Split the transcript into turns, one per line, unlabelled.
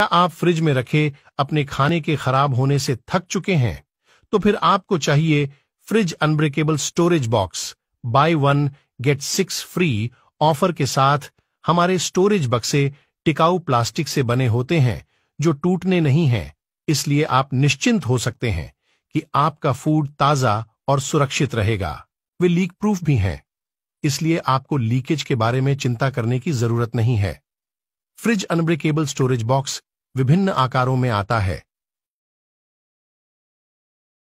क्या आप फ्रिज में रखे अपने खाने के खराब होने से थक चुके हैं तो फिर आपको चाहिए fridge unbreakable storage box buy one get six free offer के साथ हमारे स्टोरेज बक्से टिकाऊ प्लास्टिक से बने होते हैं जो टूटने नहीं हैं इसलिए आप निश्चिंत हो सकते हैं कि आपका फूड ताज़ा और सुरक्षित रहेगा वे लीक प्रूफ भी हैं इसलिए आपको लीकेज के बारे में चिंता करने की जरूरत नहीं है फ्रिज अनब्रेकेबल स्टोरेज बॉक्स विभिन्न आकारों में आता है